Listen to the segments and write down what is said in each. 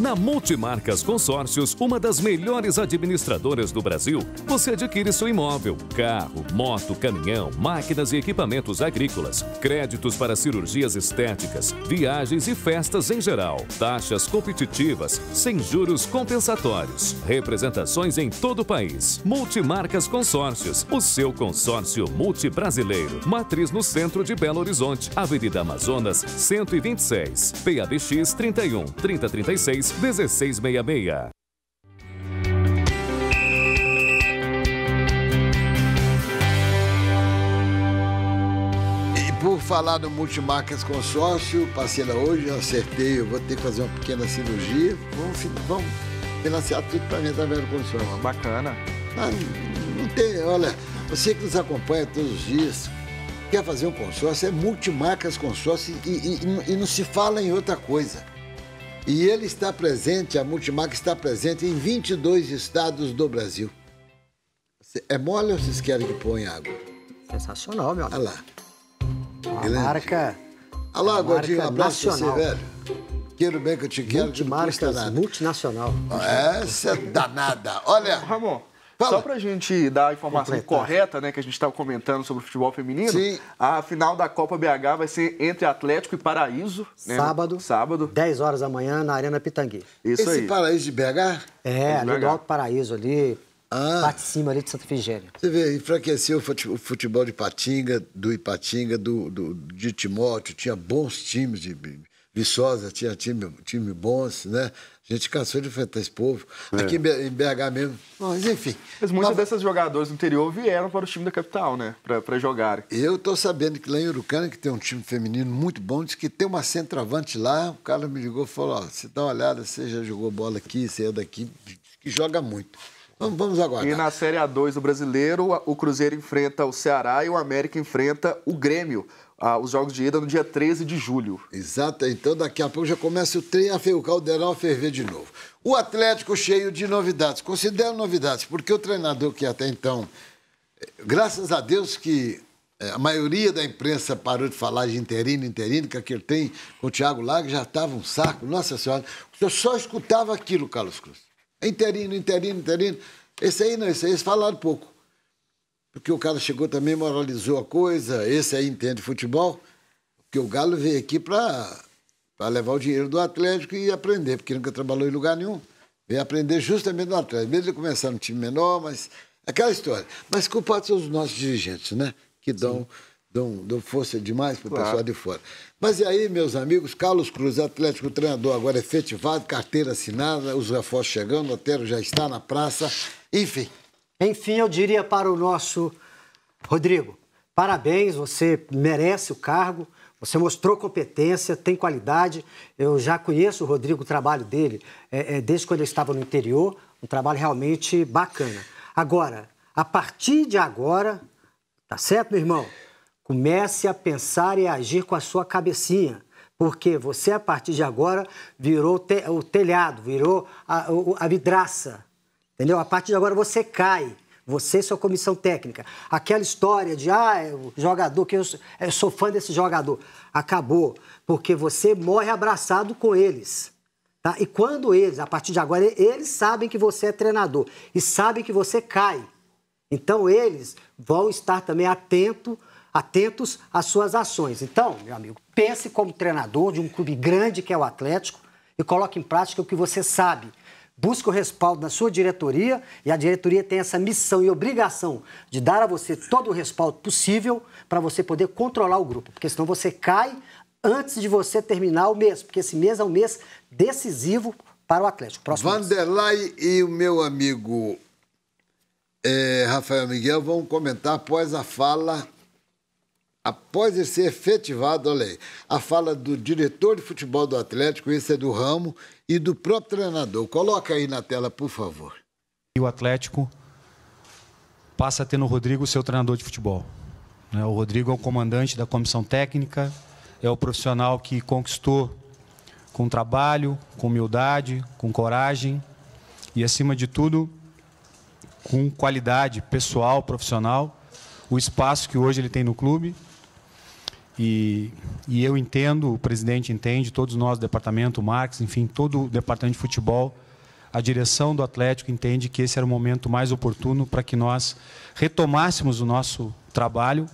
Na Multimarcas Consórcios, uma das melhores administradoras do Brasil, você adquire seu imóvel, carro, moto, caminhão, máquinas e equipamentos agrícolas, créditos para cirurgias estéticas, viagens e festas em geral, taxas competitivas, sem juros compensatórios, representações em todo o país. Multimarcas Consórcios, o seu consórcio multibrasileiro. Matriz no centro de Belo Horizonte, Avenida Amazonas, 126, PABX 31 3036 36 1666. E Por falar no Multimarcas Consórcio, parceira, hoje eu acertei, eu vou ter que fazer uma pequena cirurgia. Vamos, vamos financiar tudo para mim através do consórcio. Bacana. Não, não tem, olha, você que nos acompanha todos os dias, quer fazer um consórcio, é multimarcas consórcio e, e, e não se fala em outra coisa. E ele está presente, a Multimac está presente em 22 estados do Brasil. É mole ou vocês querem que ponha água? Sensacional, meu amigo. Olha lá. Uma marca. Olha lá, Godinho, um abraço pra você, velho. Quero bem que eu te quero. Multimarcas, que multinacional. Essa é danada. Olha. Ramon. Fala. Só para a gente dar a informação Completar. correta, né, que a gente estava comentando sobre o futebol feminino, Sim. a final da Copa BH vai ser entre Atlético e Paraíso. Né? Sábado. Sábado. 10 horas da manhã na Arena Pitangui. Isso Esse aí. Paraíso de BH? É, ali BH. do Alto Paraíso, ali, ah. parte de cima ali de Santa Figênia. Você vê, enfraqueceu o futebol de Patinga, do Ipatinga, do, do de Timóteo, tinha bons times de Viçosa, tinha time, time bons, né? A gente cansou de enfrentar esse povo. É. Aqui em BH mesmo. Mas enfim. Mas muitos mas... desses jogadores do interior vieram para o time da capital, né? Para jogar. Eu estou sabendo que lá em Urucana, que tem um time feminino muito bom, diz que tem uma centroavante lá. O cara me ligou e falou: ó, você dá uma olhada, você já jogou bola aqui, você é daqui, que joga muito. Vamos, vamos E na Série A2 do Brasileiro, o Cruzeiro enfrenta o Ceará e o América enfrenta o Grêmio ah, os jogos de ida no dia 13 de julho. Exato, então daqui a pouco já começa o trem a ferver o caldeirão a ferver de novo. O Atlético cheio de novidades, considero novidades, porque o treinador que até então, eh, graças a Deus que eh, a maioria da imprensa parou de falar de interino, interino, que aquele tem com o Thiago Lago já estava um saco, nossa senhora, eu só escutava aquilo, Carlos Cruz. Interino, interino, interino, esse aí não, esse aí, eles falaram pouco porque o cara chegou também, moralizou a coisa, esse aí entende futebol, porque o Galo veio aqui para levar o dinheiro do Atlético e aprender, porque nunca trabalhou em lugar nenhum. Veio aprender justamente do Atlético, mesmo ele começar no time menor, mas aquela história. Mas culpados são os nossos dirigentes, né? Que dão, dão, dão força demais para o claro. pessoal de fora. Mas e aí, meus amigos, Carlos Cruz, Atlético treinador, agora efetivado, carteira assinada, os reforços chegando, o Otero já está na praça, enfim. Enfim, eu diria para o nosso Rodrigo, parabéns, você merece o cargo. Você mostrou competência, tem qualidade. Eu já conheço o Rodrigo, o trabalho dele, é, é, desde quando ele estava no interior. Um trabalho realmente bacana. Agora, a partir de agora, tá certo, meu irmão? Comece a pensar e a agir com a sua cabecinha. Porque você, a partir de agora, virou te o telhado, virou a, a vidraça Entendeu? A partir de agora você cai. Você e sua comissão técnica. Aquela história de, ah, é o jogador, que eu sou, eu sou fã desse jogador. Acabou. Porque você morre abraçado com eles. Tá? E quando eles, a partir de agora, eles sabem que você é treinador e sabem que você cai. Então eles vão estar também atento, atentos às suas ações. Então, meu amigo, pense como treinador de um clube grande que é o Atlético e coloque em prática o que você sabe busca o respaldo da sua diretoria e a diretoria tem essa missão e obrigação de dar a você todo o respaldo possível para você poder controlar o grupo, porque senão você cai antes de você terminar o mês, porque esse mês é um mês decisivo para o Atlético. Próximo Vanderlei e o meu amigo é, Rafael Miguel vão comentar após a fala após ele ser efetivado, a lei. A fala do diretor de futebol do Atlético, esse é do Ramo, e do próprio treinador. Coloca aí na tela, por favor. E o Atlético passa a ter no Rodrigo seu treinador de futebol. Né? O Rodrigo é o comandante da comissão técnica, é o profissional que conquistou com trabalho, com humildade, com coragem e, acima de tudo, com qualidade pessoal, profissional, o espaço que hoje ele tem no clube e, e eu entendo, o presidente entende, todos nós, o departamento, o Marques, enfim, todo o departamento de futebol, a direção do Atlético entende que esse era o momento mais oportuno para que nós retomássemos o nosso trabalho,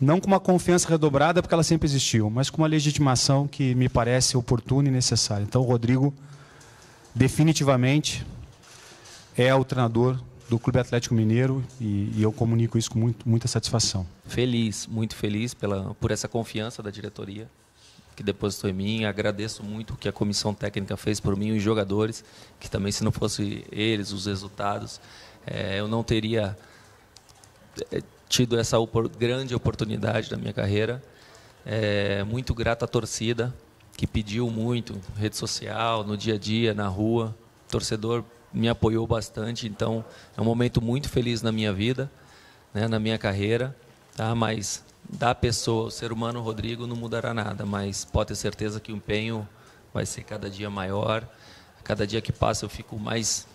não com uma confiança redobrada, porque ela sempre existiu, mas com uma legitimação que me parece oportuna e necessária. Então, o Rodrigo definitivamente é o treinador do Clube Atlético Mineiro e, e eu comunico isso com muito, muita satisfação. Feliz, muito feliz pela, por essa confiança da diretoria que depositou em mim. Agradeço muito o que a comissão técnica fez por mim e os jogadores, que também se não fosse eles, os resultados, é, eu não teria eh, tido essa opor grande oportunidade da minha carreira. É, muito grato à torcida, que pediu muito, rede social, no dia a dia, na rua. Torcedor me apoiou bastante. Então, é um momento muito feliz na minha vida, né, na minha carreira. Tá? Mas da pessoa, o ser humano Rodrigo, não mudará nada. Mas pode ter certeza que o empenho vai ser cada dia maior. Cada dia que passa, eu fico mais,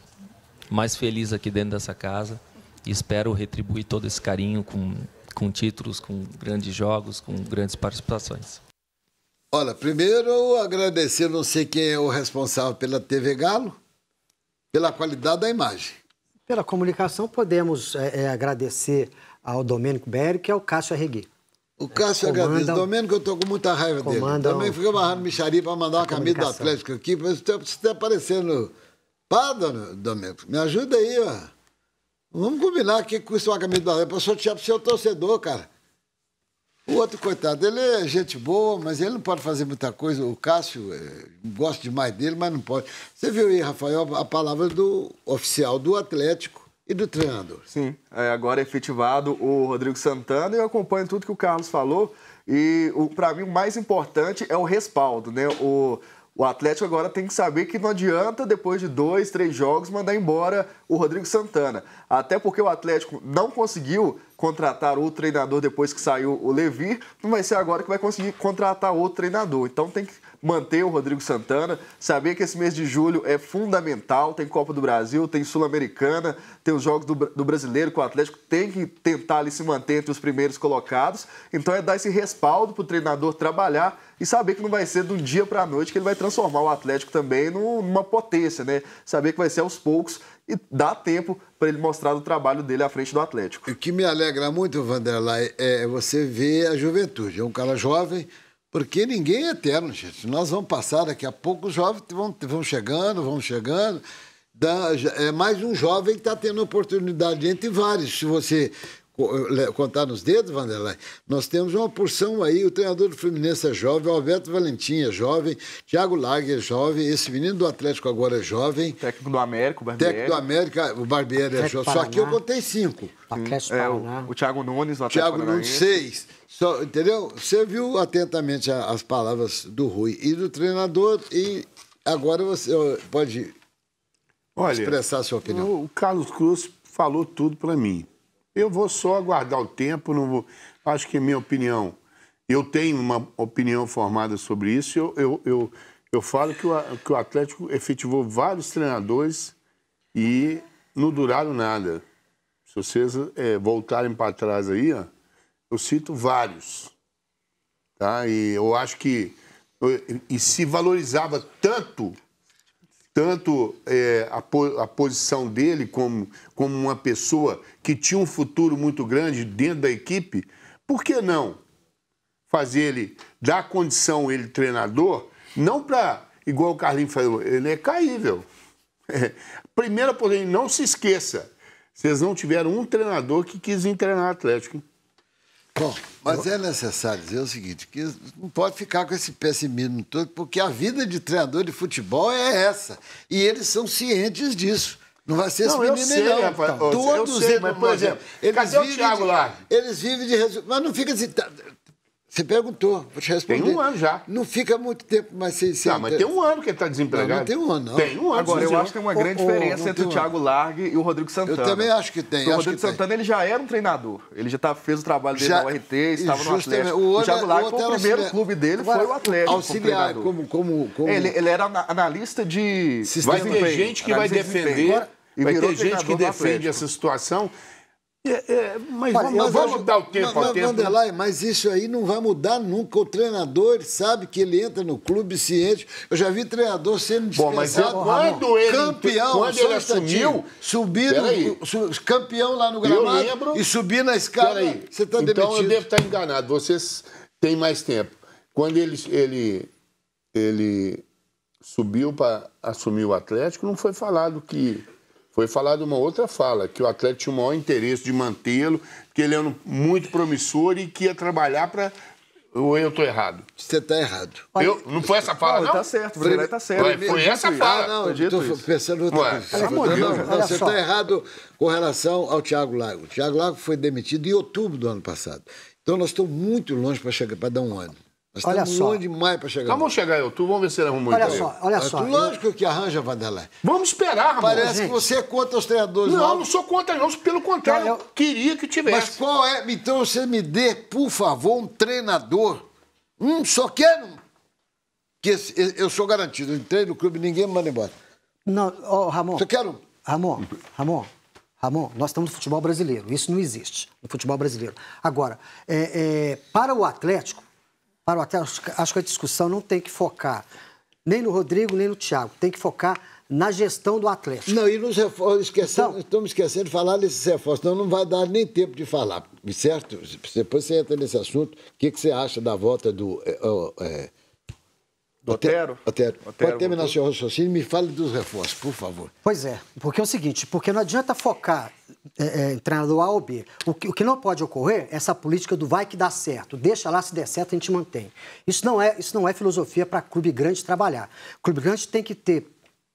mais feliz aqui dentro dessa casa. E espero retribuir todo esse carinho com, com títulos, com grandes jogos, com grandes participações. Olha, primeiro agradecer, não sei quem é o responsável pela TV Galo, pela qualidade da imagem. Pela comunicação, podemos é, é agradecer ao Domênico Beric e ao é Cássio Arregui. O Cássio é, comanda, agradece. O Domênico, eu estou com muita raiva dele. Também fiquei barrando mixaria para mandar uma camisa do Atlético aqui. Você está tá aparecendo. Pá, Domênico, me ajuda aí, ó. Vamos combinar que custa uma camisa do Atlético para sortear para o seu torcedor, cara. O outro, coitado, ele é gente boa, mas ele não pode fazer muita coisa. O Cássio, é, gosto demais dele, mas não pode. Você viu aí, Rafael, a palavra do oficial do Atlético e do treinador. Sim, é, agora é efetivado o Rodrigo Santana. Eu acompanho tudo que o Carlos falou. E para mim o mais importante é o respaldo, né? O, o Atlético agora tem que saber que não adianta, depois de dois, três jogos, mandar embora o Rodrigo Santana. Até porque o Atlético não conseguiu contratar outro treinador depois que saiu o Levi, não vai ser agora que vai conseguir contratar outro treinador. Então tem que manter o Rodrigo Santana, saber que esse mês de julho é fundamental, tem Copa do Brasil, tem Sul-Americana, tem os jogos do, do Brasileiro com o Atlético, tem que tentar ali se manter entre os primeiros colocados. Então é dar esse respaldo para o treinador trabalhar e saber que não vai ser do dia para a noite que ele vai transformar o Atlético também numa potência, né? Saber que vai ser aos poucos e dá tempo para ele mostrar o trabalho dele à frente do Atlético. O que me alegra muito, Vanderlei, é você ver a juventude. É um cara jovem, porque ninguém é eterno, gente. Nós vamos passar daqui a pouco, os jovens vão, vão chegando, vão chegando. Da, é mais um jovem que está tendo oportunidade entre vários. Se você contar nos dedos, Vanderlei, nós temos uma porção aí, o treinador do Fluminense é jovem, o Alberto Valentim é jovem, Thiago Lager é jovem, esse menino do Atlético agora é jovem. O técnico do América, o Barbieri. Técnico do América, o Barbieri é jovem. Só que eu contei cinco. É, é, o, o Thiago Nunes, o Thiago Nunes, seis. Só, entendeu? Você viu atentamente as palavras do Rui e do treinador e agora você pode Olha, expressar a sua opinião. O Carlos Cruz falou tudo para mim. Eu vou só aguardar o tempo, não vou... Acho que é minha opinião, eu tenho uma opinião formada sobre isso, eu, eu, eu, eu falo que o, que o Atlético efetivou vários treinadores e não duraram nada. Se vocês é, voltarem para trás aí, ó, eu cito vários. Tá? E eu acho que. E se valorizava tanto tanto é, a, po a, posição dele como, como uma pessoa que tinha um futuro muito grande dentro da equipe, por que não fazer ele, dar condição ele treinador, não para, igual o Carlinhos falou, ele é caível. É. Primeira, porém, não se esqueça, vocês não tiveram um treinador que quis treinar Atlético. Hein? Bom, mas é necessário dizer o seguinte, que não pode ficar com esse pessimismo todo, porque a vida de treinador de futebol é essa. E eles são cientes disso. Não vai ser não, esse menino, sei, não. Rapaz, Todos eu sei, mas, por exemplo, eles cadê o Thiago de, lá? Eles vivem de resultado. Mas não fica assim. Tá, você perguntou, vou te responder. Tem um ano já. Não fica muito tempo mais sem ser. Não, mas tem um ano que ele está desempregado. Não, não, tem um ano, não. Tem um ano. Agora, eu acho que tem uma grande oh, oh, diferença entre o Thiago Largue e o Rodrigo Santana. Eu também acho que tem. Porque o Rodrigo Santana ele já era um treinador. Ele já tá, fez o trabalho dele já, na URT, estava no Atlético. O, o Thiago é- Largue, o, o primeiro auxiliar. clube dele, Agora, foi o Atlético. Auxiliar, como, como, como, como... Ele, ele, era analista de... Sistema. Vai ter gente que vai defender... Agora, e vai ter gente que defende essa situação é, é, mas, Olha, mas, vamos dar o tempo mas, ao tempo. Vanderlei, mas isso aí não vai mudar nunca. O treinador sabe que ele entra no clube ciente. Eu já vi treinador sendo dispensado. Bom, mas eu, quando ele, campeão, quando ele assumiu, subiram, campeão lá no gramado eu lembro, e subir na escada. Peraí, você está demitido. Então eu devo estar tá enganado. Vocês têm mais tempo. Quando ele, ele, ele subiu para assumir o Atlético, não foi falado que foi falada uma outra fala, que o Atlético tinha o maior interesse de mantê-lo, que ele era é muito promissor e que ia trabalhar para ou eu estou errado? Você está errado. Eu, não foi essa fala, não? Está certo, você está certo. Foi, foi essa isso. fala. Ah, não, estou pensando outra coisa. Não, não, não você está errado com relação ao Tiago Lago. O Tiago Lago foi demitido em outubro do ano passado. Então, nós estamos muito longe para chegar para dar um ano. Nós olha só. demais para chegar. Então vamos chegar eu. Tu vamos ver se ele arruma Olha só, olha é, só. Lógico que arranja, Vanderlei. Vamos esperar, amor. Parece gente. que você é contra os treinadores. Não, não sou contra, não. Pelo contrário, eu... queria que tivesse. Mas qual é? Então você me dê, por favor, um treinador. Um só quero. Que esse, eu sou garantido. Eu entrei no clube, ninguém me manda embora. Não, oh, Ramon. Só quero um. Ramon, Ramon. Ramon, nós estamos no futebol brasileiro. Isso não existe no futebol brasileiro. Agora, é, é, para o Atlético, para o Atlético. acho que a discussão não tem que focar nem no Rodrigo, nem no Thiago. Tem que focar na gestão do Atlético. Não, e nos reforços, então, estamos esquecendo de falar desses reforços, senão não vai dar nem tempo de falar, certo? Depois você entra nesse assunto. O que, que você acha da volta do. É, Otero. Otero. Otero. Pode terminar seu raciocínio me fale dos reforços, por favor. Pois é, porque é o seguinte, porque não adianta focar é, é, treinador A ou B. O que, o que não pode ocorrer é essa política do vai que dá certo, deixa lá, se der certo, a gente mantém. Isso não é, isso não é filosofia para clube grande trabalhar. clube grande tem que ter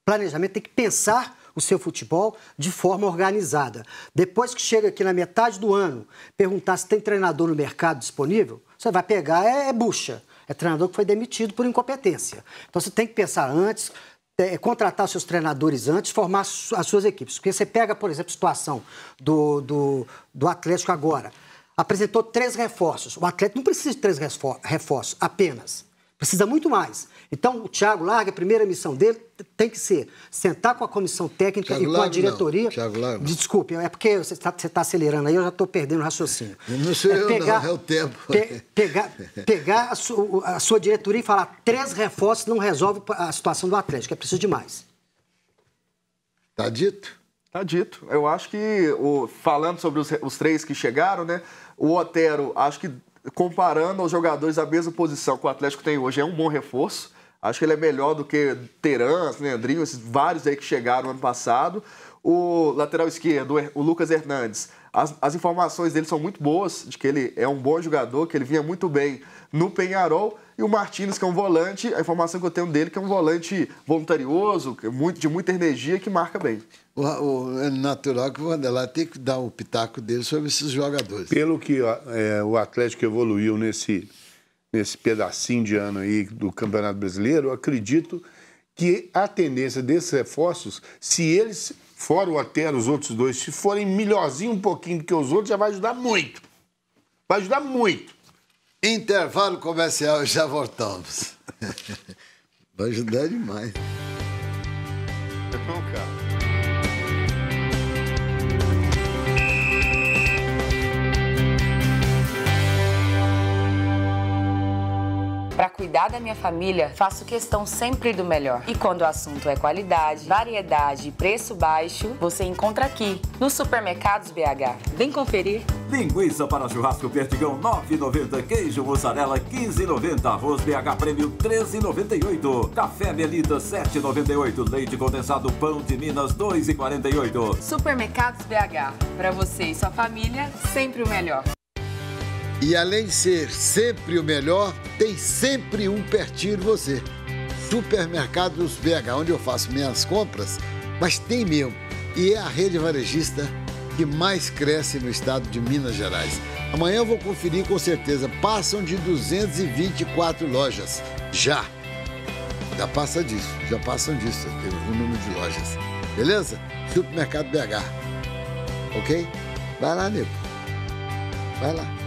planejamento, tem que pensar o seu futebol de forma organizada. Depois que chega aqui na metade do ano, perguntar se tem treinador no mercado disponível, você vai pegar é, é bucha. É treinador que foi demitido por incompetência. Então você tem que pensar antes, contratar seus treinadores antes, formar as suas equipes. Porque você pega, por exemplo, a situação do, do, do Atlético agora. Apresentou três reforços. O Atlético não precisa de três reforços apenas. Precisa muito mais. Então, o Thiago Larga, a primeira missão dele tem que ser sentar com a comissão técnica Thiago e com a diretoria. Não. Thiago Larga. Desculpe, é porque você está tá acelerando aí, eu já estou perdendo o raciocínio. Não sou é eu, pegar, não, é o tempo. Pe, pegar pegar a, su, a, sua diretoria e falar três reforços não resolve a situação do Atlético, é preciso de mais. Está dito? Está dito. Eu acho que, o, falando sobre os, os três que chegaram, né? O Otero, acho que comparando aos jogadores da mesma posição que o Atlético tem hoje, é um bom reforço. Acho que ele é melhor do que Terans, Leandrinho, esses vários aí que chegaram ano passado. O lateral esquerdo, o Lucas Hernandes, as, as, informações dele são muito boas, de que ele é um bom jogador, que ele vinha muito bem no Penharol. E o Martins, que é um volante, a informação que eu tenho dele é que é um volante voluntarioso, é de muita energia, que marca bem. O, o, é natural que o Vanderlei tem que dar o pitaco dele sobre esses jogadores. Pelo que é, o Atlético evoluiu nesse, nesse pedacinho de ano aí do Campeonato Brasileiro, eu acredito que a tendência desses reforços, se eles, fora o Atero, os outros dois, se forem melhorzinho um pouquinho do que os outros, já vai ajudar muito. Vai ajudar muito. Intervalo comercial, já voltamos. Vai ajudar demais. É bom, cara. Para cuidar da minha família, faço questão sempre do melhor. E quando o assunto é qualidade, variedade e preço baixo, você encontra aqui, no Supermercados BH. Vem conferir. Linguiça para churrasco Perdigão 9,90, queijo mussarela 15,90, arroz BH Prêmio 13,98, café Melita 7,98, leite condensado pão de Minas 2,48. Supermercados BH, para você e sua família, sempre o melhor. E além de ser sempre o melhor, tem sempre um pertinho de você. Supermercados BH, onde eu faço minhas compras, mas tem mesmo. E é a rede varejista que mais cresce no estado de Minas Gerais. Amanhã eu vou conferir com certeza. Passam de 224 lojas. Já. Já passa disso. Já passam disso. Tem o número de lojas. Beleza? Supermercado BH. Ok? Vai lá, nego. Vai lá.